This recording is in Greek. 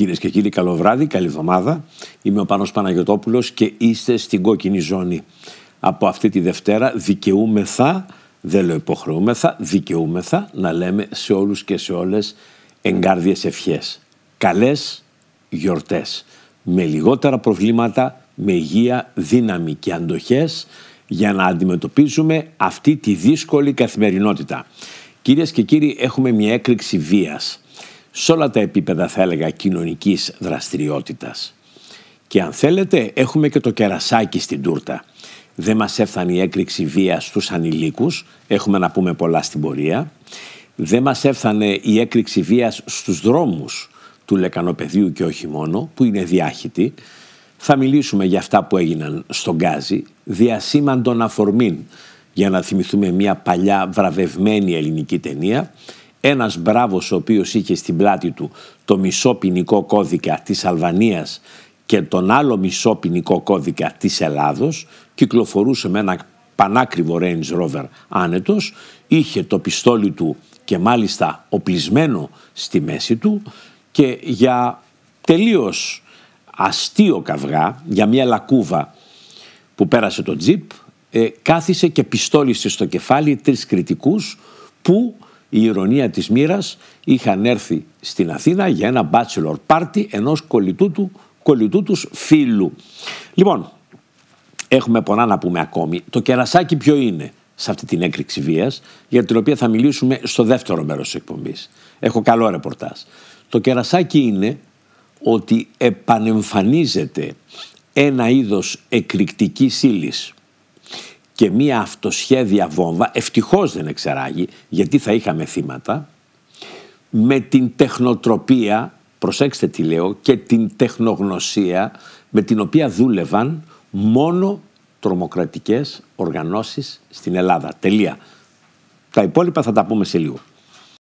Κυρίες και κύριοι, καλό βράδυ, καλή εβδομάδα. Είμαι ο Πάνος Παναγιωτόπουλος και είστε στην κόκκινη ζώνη. Από αυτή τη Δευτέρα δικαιούμεθα, δεν λέω υποχρεούμεθα, δικαιούμεθα να λέμε σε όλους και σε όλες εγκάρδιες ευχές. Καλές γιορτές. Με λιγότερα προβλήματα, με υγεία, δύναμη και αντοχές για να αντιμετωπίζουμε αυτή τη δύσκολη καθημερινότητα. Κυρίες και κύριοι, έχουμε μια έκρηξη βίας σε όλα τα επίπεδα θα έλεγα κοινωνικής δραστηριότητας. Και αν θέλετε έχουμε και το κερασάκι στην τούρτα. Δεν μας έφτανε η έκρηξη βία στους ανηλίκους, έχουμε να πούμε πολλά στην πορεία. Δεν μας έφτανε η έκρηξη βίας στους δρόμους του λεκανοπεδίου και όχι μόνο, που είναι διάχυτη. Θα μιλήσουμε για αυτά που έγιναν στον Γκάζι, διασήμαντον αφορμήν, για να θυμηθούμε μια παλιά βραβευμένη ελληνική ταινία, ένας μπράβος ο οποίος είχε στην πλάτη του το μισό ποινικό κώδικα της Αλβανίας και τον άλλο μισό ποινικό κώδικα της Ελλάδος, κυκλοφορούσε με ένα πανάκριβο Range Rover άνετος, είχε το πιστόλι του και μάλιστα οπλισμένο στη μέση του και για τελείως αστείο καυγά, για μια λακούβα που πέρασε το τζιπ, ε, κάθισε και πιστόλισε στο κεφάλι τρεις κριτικούς που η ηρωνία της μοίρας είχαν έρθει στην Αθήνα για ένα bachelor party ενός κολλητού, του, τους φίλου. Λοιπόν, έχουμε πολλά να πούμε ακόμη. Το κερασάκι ποιο είναι σε αυτή την έκρηξη βίας, για την οποία θα μιλήσουμε στο δεύτερο μέρος της εκπομπής. Έχω καλό ρεπορτάζ. Το κερασάκι είναι ότι επανεμφανίζεται ένα είδος εκρηκτικής ύλης και μία αυτοσχέδια βόμβα, ευτυχώς δεν εξεράγει γιατί θα είχαμε θύματα, με την τεχνοτροπία, προσέξτε τι λέω, και την τεχνογνωσία με την οποία δούλευαν μόνο τρομοκρατικές οργανώσεις στην Ελλάδα. Τελεία. Τα υπόλοιπα θα τα πούμε σε λίγο.